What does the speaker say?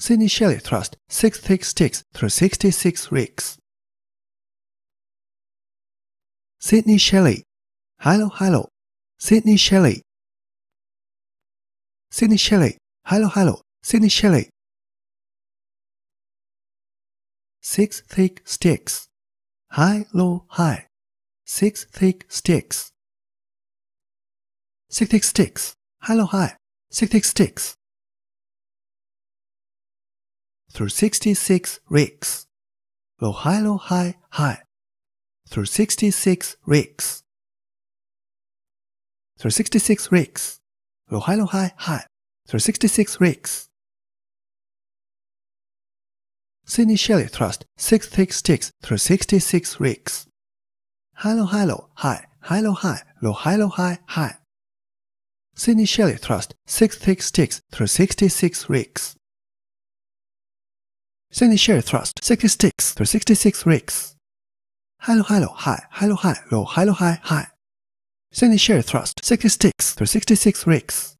Sidney Shelley thrust six thick sticks through 66 ricks. Sidney Shelley, hello, hello, Sidney Shelley, Sidney Shelley, hello, hello, Sidney Shelley. Six thick sticks, high, low, high, six thick sticks, six thick sticks, hello, high, six thick sticks through 66 rigs. Low high low high high through 66 rigs. Through 66 rigs. Low high low high high through 66 rigs. Sydney Shelley thrust 6 thick sticks through 66 rigs. High low high low high high low high low high low high high. Sidney Shelley thrust 6 thick sticks through 66 rigs. Sandy share thrust 66 to 66 rigs. Hello, hello, hi, hello, hi, low, hello, hi, hi. Sandy share thrust 66 to 66 rigs.